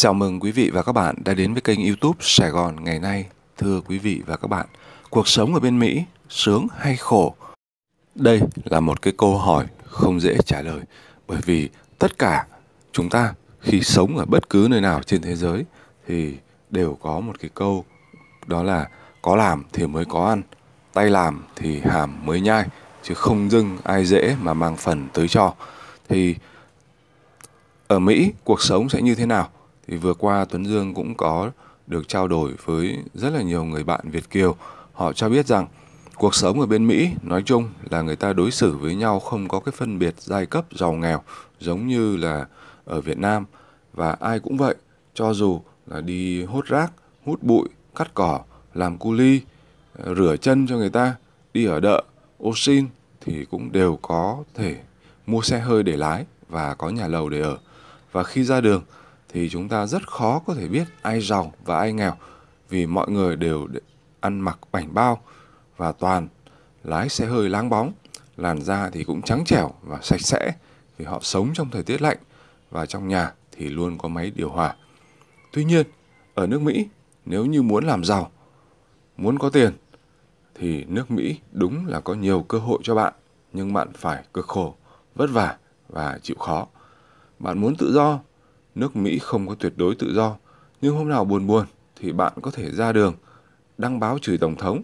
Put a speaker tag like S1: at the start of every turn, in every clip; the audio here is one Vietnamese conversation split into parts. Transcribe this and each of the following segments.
S1: Chào mừng quý vị và các bạn đã đến với kênh YouTube Sài Gòn ngày nay. Thưa quý vị và các bạn, cuộc sống ở bên Mỹ sướng hay khổ? Đây là một cái câu hỏi không dễ trả lời bởi vì tất cả chúng ta khi sống ở bất cứ nơi nào trên thế giới thì đều có một cái câu đó là có làm thì mới có ăn, tay làm thì hàm mới nhai chứ không dưng ai dễ mà mang phần tới cho. Thì ở Mỹ cuộc sống sẽ như thế nào? thì vừa qua Tuấn Dương cũng có được trao đổi với rất là nhiều người bạn Việt kiều. Họ cho biết rằng cuộc sống ở bên Mỹ nói chung là người ta đối xử với nhau không có cái phân biệt giai cấp giàu nghèo giống như là ở Việt Nam và ai cũng vậy, cho dù là đi hốt rác, hút bụi, cắt cỏ, làm cu ly, rửa chân cho người ta, đi ở đợ, ô xin thì cũng đều có thể mua xe hơi để lái và có nhà lầu để ở. Và khi ra đường thì chúng ta rất khó có thể biết ai giàu và ai nghèo vì mọi người đều ăn mặc bảnh bao và toàn lái xe hơi láng bóng, làn da thì cũng trắng trẻo và sạch sẽ vì họ sống trong thời tiết lạnh và trong nhà thì luôn có máy điều hòa. Tuy nhiên, ở nước Mỹ, nếu như muốn làm giàu, muốn có tiền thì nước Mỹ đúng là có nhiều cơ hội cho bạn, nhưng bạn phải cực khổ, vất vả và chịu khó. Bạn muốn tự do nước Mỹ không có tuyệt đối tự do, nhưng hôm nào buồn buồn thì bạn có thể ra đường đăng báo chửi tổng thống.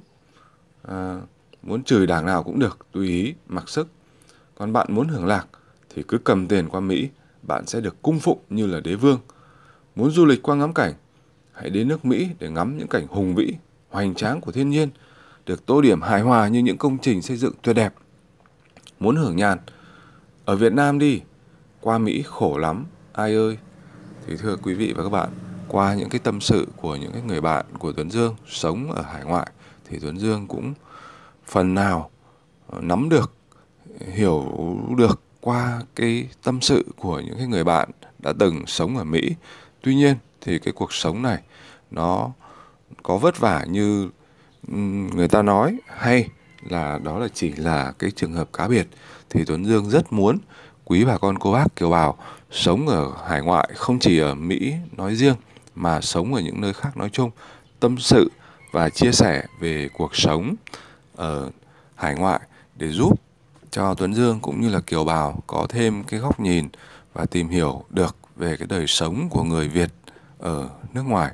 S1: À, muốn chửi đảng nào cũng được, tùy ý, mặc sức. Còn bạn muốn hưởng lạc thì cứ cầm tiền qua Mỹ, bạn sẽ được cung phụng như là đế vương. Muốn du lịch qua ngắm cảnh, hãy đến nước Mỹ để ngắm những cảnh hùng vĩ, hoành tráng của thiên nhiên, được tô điểm hài hòa như những công trình xây dựng tuyệt đẹp. Muốn hưởng nhàn, ở Việt Nam đi, qua Mỹ khổ lắm, ai ơi thì thưa quý vị và các bạn qua những cái tâm sự của những cái người bạn của Tuấn Dương sống ở hải ngoại thì Tuấn Dương cũng phần nào ờ, nắm được hiểu được qua cái tâm sự của những cái người bạn đã từng sống ở Mỹ. Tuy nhiên thì cái cuộc sống này nó có vất vả như ừ, người ta nói hay là đó là chỉ là cái trường hợp cá biệt thì Tuấn Dương rất muốn quý bà con cô bác kiều bào sống ở hải ngoại không chỉ ở Mỹ nói riêng mà sống ở những nơi khác nói chung tâm sự và chia sẻ về cuộc sống ở hải ngoại để giúp cho Tuấn Dương cũng như là kiều bào có thêm cái góc nhìn và tìm hiểu được về cái đời sống của người Việt ở nước ngoài.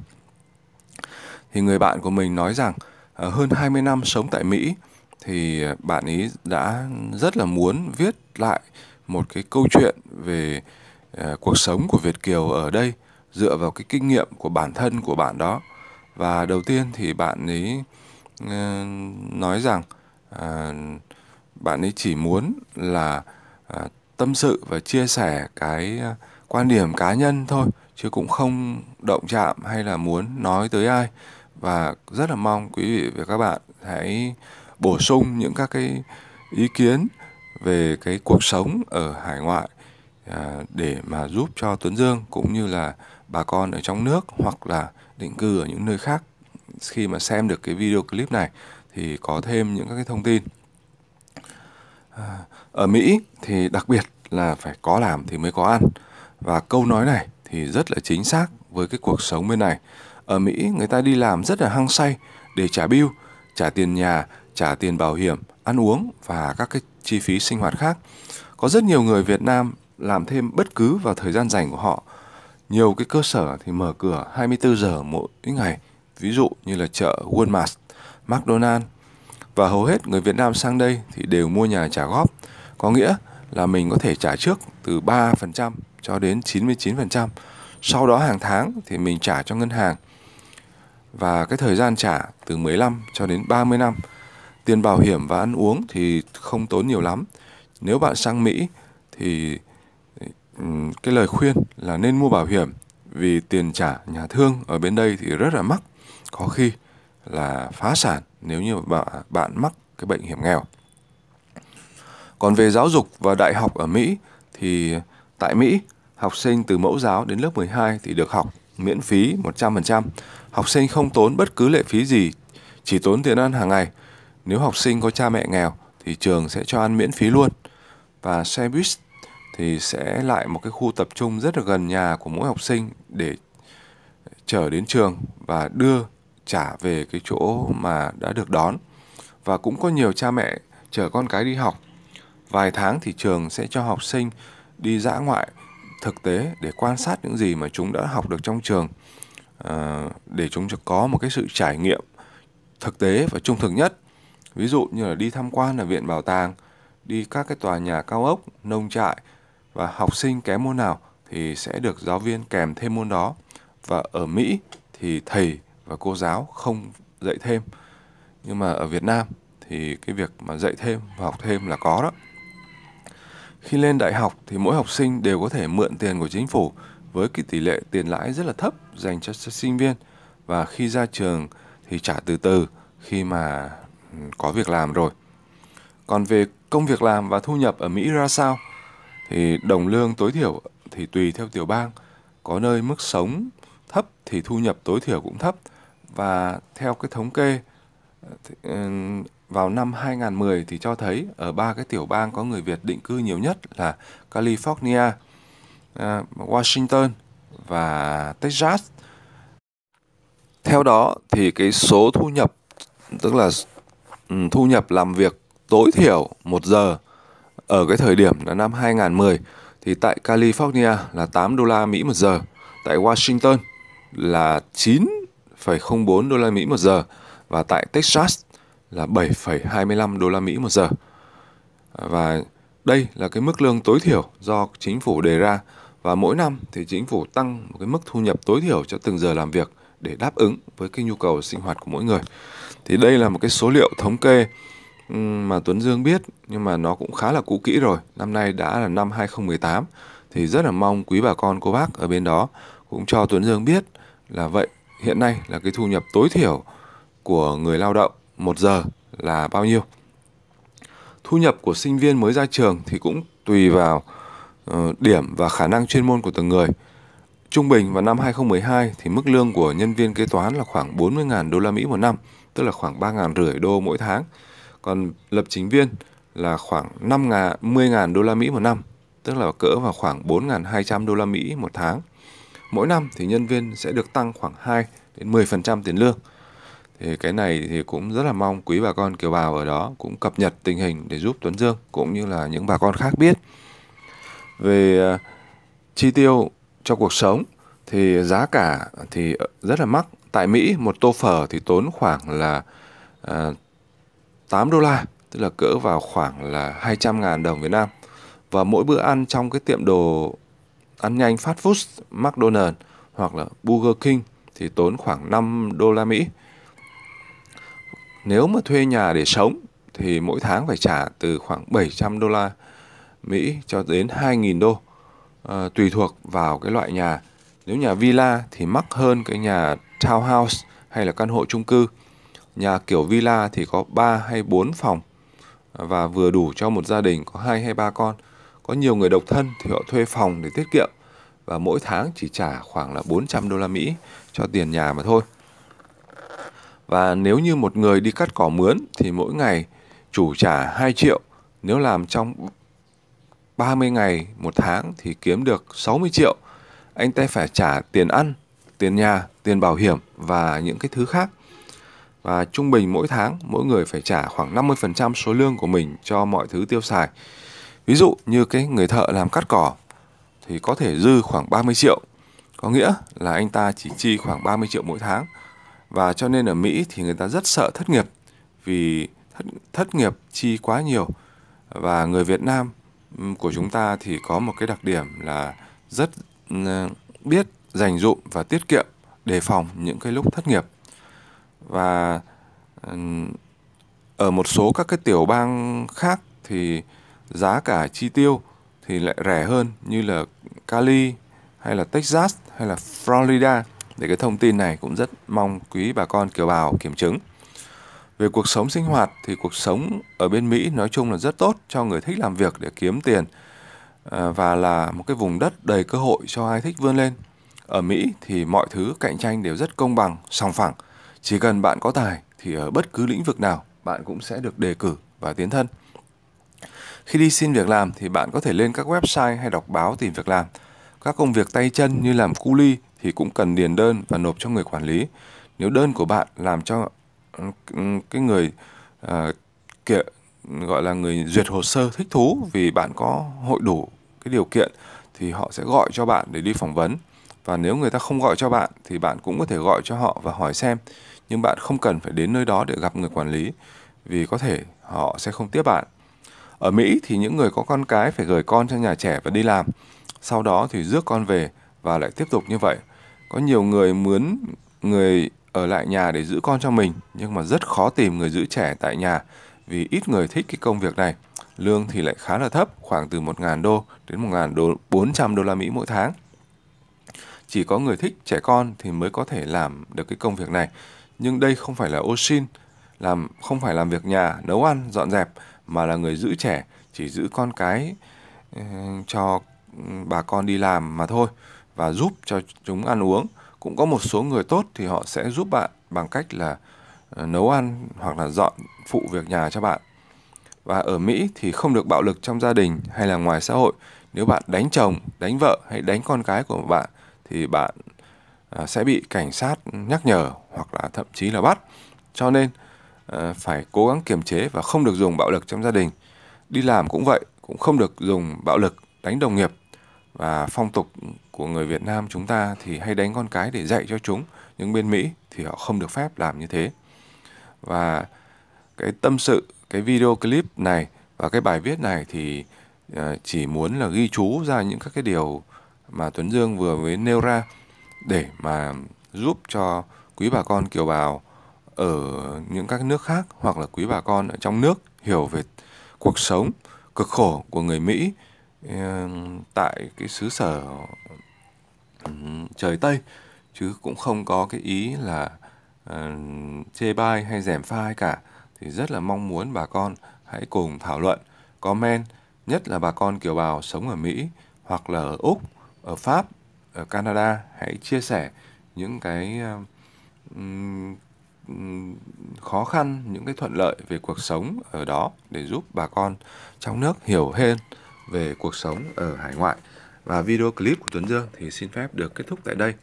S1: Thì người bạn của mình nói rằng ờ, hơn 20 năm sống tại Mỹ thì bạn ấy đã rất là muốn viết lại một cái câu chuyện về uh, cuộc sống của Việt kiều ở đây dựa vào cái kinh nghiệm của bản thân của bạn đó và đầu tiên thì bạn ấy uh, nói rằng uh, bạn ấy chỉ muốn là uh, tâm sự và chia sẻ cái uh, quan điểm cá nhân thôi chứ cũng không động chạm hay là muốn nói tới ai và rất là mong quý vị và các bạn hãy bổ sung những các cái ý kiến về cái cuộc sống ở hải ngoại à, để mà giúp cho Tuấn Dương cũng như là bà con ở trong nước hoặc là định cư ở những nơi khác khi mà xem được cái video clip này thì có thêm những các cái thông tin à, ở Mỹ thì đặc biệt là phải có làm thì mới có ăn và câu nói này thì rất là chính xác với cái cuộc sống bên này ở Mỹ người ta đi làm rất là hăng say để trả bill trả tiền nhà trả tiền bảo hiểm ăn uống và các cái chi phí sinh hoạt khác. Có rất nhiều người Việt Nam làm thêm bất cứ vào thời gian rảnh của họ. Nhiều cái cơ sở thì mở cửa 24 giờ mỗi ngày, ví dụ như là chợ Walmart, McDonald's. Và hầu hết người Việt Nam sang đây thì đều mua nhà trả góp, có nghĩa là mình có thể trả trước từ 3% cho đến 99%. Sau đó hàng tháng thì mình trả cho ngân hàng. Và cái thời gian trả từ 15 cho đến 30 năm tiền bảo hiểm và ăn uống thì không tốn nhiều lắm nếu bạn sang Mỹ thì cái lời khuyên là nên mua bảo hiểm vì tiền trả nhà thương ở bên đây thì rất là mắc có khi là phá sản nếu như bạn bạn mắc cái bệnh hiểm nghèo còn về giáo dục và đại học ở Mỹ thì tại Mỹ học sinh từ mẫu giáo đến lớp 12 thì được học miễn phí 100%. Học sinh không tốn bất cứ lệ phí gì, chỉ tốn tiền ăn hàng ngày nếu học sinh có cha mẹ nghèo thì trường sẽ cho ăn miễn phí luôn. Và xe buýt thì sẽ lại một cái khu tập trung rất là gần nhà của mỗi học sinh để chở đến trường và đưa trả về cái chỗ mà đã được đón. Và cũng có nhiều cha mẹ chở con cái đi học. Vài tháng thì trường sẽ cho học sinh đi dã ngoại thực tế để quan sát những gì mà chúng đã học được trong trường ờ, để chúng có một cái sự trải nghiệm thực tế và trung thực nhất ví dụ như là đi tham quan ở viện bảo tàng đi các cái tòa nhà cao ốc nông trại và học sinh kém môn nào thì sẽ được giáo viên kèm thêm môn đó và ở Mỹ thì thầy và cô giáo không dạy thêm nhưng mà ở Việt Nam thì cái việc mà dạy thêm và học thêm là có đó khi lên đại học thì mỗi học sinh đều có thể mượn tiền của chính phủ với cái tỷ lệ tiền lãi rất là thấp dành cho sinh viên và khi ra trường thì trả từ từ khi mà có việc làm rồi. Còn về công việc làm và thu nhập ở Mỹ ra sao thì đồng lương tối thiểu thì tùy theo tiểu bang, có nơi mức sống thấp thì thu nhập tối thiểu cũng thấp và theo cái thống kê ừ, vào năm 2010 thì cho thấy ở ba cái tiểu bang có người Việt định cư nhiều nhất là California, à, Washington và Texas. Theo đó thì cái số thu nhập tức là Ừ, thu nhập làm việc tối thiểu 1 giờ ở cái thời điểm là năm 2010 thì tại California là 8 đô la Mỹ một giờ, tại Washington là 9,04 đô la Mỹ một giờ và tại Texas là 7,25 đô la Mỹ một giờ. Và đây là cái mức lương tối thiểu do chính phủ đề ra và mỗi năm thì chính phủ tăng một cái mức thu nhập tối thiểu cho từng giờ làm việc để đáp ứng với cái nhu cầu sinh hoạt của mỗi người. Thì đây là một cái số liệu thống kê mà Tuấn Dương biết nhưng mà nó cũng khá là cũ kỹ rồi. Năm nay đã là năm 2018 thì rất là mong quý bà con cô bác ở bên đó cũng cho Tuấn Dương biết là vậy hiện nay là cái thu nhập tối thiểu của người lao động một giờ là bao nhiêu. Thu nhập của sinh viên mới ra trường thì cũng tùy vào ờ, điểm và khả năng chuyên môn của từng người. Trung bình vào năm 2012 thì mức lương của nhân viên kế toán là khoảng 40.000 đô la Mỹ một năm, tức là khoảng 3.000 rưỡi đô mỗi tháng. Còn lập trình viên là khoảng 5 10.000 đô la Mỹ một năm, tức là cỡ vào khoảng 4.200 đô la Mỹ một tháng. Mỗi năm thì nhân viên sẽ được tăng khoảng 2 đến 10% tiền lương. Thì cái này thì cũng rất là mong quý bà con kiều bào ở đó cũng cập nhật tình hình để giúp Tuấn Dương cũng như là những bà con khác biết. Về à, chi tiêu cho cuộc sống thì giá cả thì rất là mắc. Tại Mỹ một tô phở thì tốn khoảng là à, ờ, 8 đô la, tức là cỡ vào khoảng là 200 ngàn đồng Việt Nam. Và mỗi bữa ăn trong cái tiệm đồ ăn nhanh fast food McDonald's hoặc là Burger King thì tốn khoảng 5 đô la Mỹ. Nếu mà thuê nhà để sống thì mỗi tháng phải trả từ khoảng 700 đô la Mỹ cho đến 2.000 đô Ờ, tùy thuộc vào cái loại nhà nếu nhà villa thì mắc hơn cái nhà townhouse hay là căn hộ chung cư nhà kiểu villa thì có 3 hay 4 phòng ờ, và vừa đủ cho một gia đình có hai hay ba con có nhiều người độc thân thì họ thuê phòng để tiết kiệm và mỗi tháng chỉ trả khoảng là 400 đô la Mỹ cho tiền nhà mà thôi. Và nếu như một người đi cắt cỏ mướn thì mỗi ngày chủ trả 2 triệu nếu làm trong 30 ngày, một tháng thì kiếm được 60 triệu, anh ta phải trả tiền ăn, tiền nhà, tiền bảo hiểm và những cái thứ khác. Và trung bình mỗi tháng mỗi người phải trả khoảng 50% số lương của mình cho mọi thứ tiêu xài. Ví dụ như cái người thợ làm cắt cỏ thì có thể dư khoảng 30 triệu. Có nghĩa là anh ta chỉ chi khoảng 30 triệu mỗi tháng. Và cho nên ở Mỹ thì người ta rất sợ thất nghiệp vì thất, thất nghiệp chi quá nhiều. Và người Việt Nam của chúng ta thì có một cái đặc điểm là rất ừ, biết dành dụm và tiết kiệm đề phòng những cái lúc thất nghiệp và ừ, ở một số các cái tiểu bang khác thì giá cả chi tiêu thì lại rẻ hơn như là Cali hay là Texas hay là Florida để cái thông tin này cũng rất mong quý bà con kiều bào kiểm chứng về cuộc sống sinh ừ. hoạt thì cuộc sống ở bên Mỹ nói chung là rất tốt cho người thích làm việc để kiếm tiền à, và là một cái vùng đất đầy cơ hội cho ai thích vươn lên. Ở Mỹ thì mọi thứ cạnh tranh đều rất công bằng, song phẳng. Chỉ cần bạn có tài thì ở bất cứ lĩnh vực nào bạn cũng sẽ được đề cử và tiến thân. Khi đi xin việc làm thì bạn có thể lên các website hay đọc báo tìm việc làm. Các công việc tay chân như làm cu ly thì cũng cần điền đơn và nộp cho người quản lý. Nếu đơn của bạn làm cho cái người à, kiện gọi là người duyệt hồ sơ thích thú vì bạn có hội đủ cái điều kiện thì họ sẽ gọi cho bạn để đi phỏng vấn và nếu người ta không gọi cho bạn thì bạn cũng có thể gọi cho họ và hỏi xem nhưng bạn không cần phải đến nơi đó để gặp người quản lý vì có thể họ sẽ không tiếp bạn ở mỹ thì những người có con cái phải gửi con cho nhà trẻ và đi làm sau đó thì rước con về và lại tiếp tục như vậy có nhiều người muốn người ở lại nhà để giữ con cho mình nhưng mà rất khó tìm người giữ trẻ tại nhà vì ít người thích cái công việc này. Lương thì lại khá là thấp, khoảng từ 1.000 đô đến 1.400 đô la Mỹ mỗi tháng. Chỉ có người thích trẻ con thì mới có thể làm được cái công việc này. Nhưng đây không phải là ô Oshin, làm không phải làm việc nhà, nấu ăn, dọn dẹp mà là người giữ trẻ, chỉ giữ con cái cho bà con đi làm mà thôi và giúp cho chúng ăn uống cũng có một số người tốt thì họ sẽ giúp bạn bằng cách là ờ, nấu ăn hoặc là dọn phụ việc nhà cho bạn và ở Mỹ thì không được bạo lực trong gia đình hay là ngoài xã hội nếu bạn đánh chồng đánh vợ hay đánh con cái của bạn thì bạn ờ, sẽ bị cảnh sát nhắc nhở hoặc là thậm chí là bắt cho nên ờ, phải cố gắng kiềm chế và không được dùng bạo lực trong gia đình đi làm cũng vậy cũng không được dùng bạo lực đánh đồng nghiệp và phong tục của người Việt Nam chúng ta thì hay đánh con cái để dạy cho chúng nhưng bên Mỹ thì họ không được phép làm như thế và cái tâm sự cái video clip này và cái bài viết này thì ờ, chỉ muốn là ghi chú ra những các cái điều mà Tuấn Dương vừa mới nêu ra để mà giúp cho quý bà con kiều bào ở những các nước khác hoặc là quý bà con ở trong nước hiểu về cuộc sống cực khổ của người Mỹ tại cái xứ sở ừ, trời Tây chứ cũng không có cái ý là ờ, chê bai hay rèm pha hay cả thì rất là mong muốn bà con hãy cùng thảo luận, comment nhất là bà con kiều bào sống ở Mỹ hoặc là ở Úc, ở Pháp, ở Canada hãy chia sẻ những cái um, khó khăn, những cái thuận lợi về cuộc sống ở đó để giúp bà con trong nước hiểu hơn về cuộc sống ở hải ngoại. Và video clip của Tuấn Dương thì xin phép được kết thúc tại đây.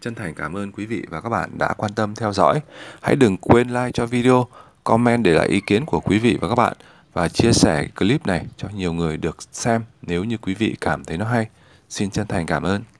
S1: Chân thành cảm ơn quý vị và các bạn đã quan tâm theo dõi. Hãy đừng quên like cho video, comment để lại ý kiến của quý vị và các bạn và chia sẻ clip này cho nhiều người được xem nếu như quý vị cảm thấy nó hay. Xin chân thành cảm ơn.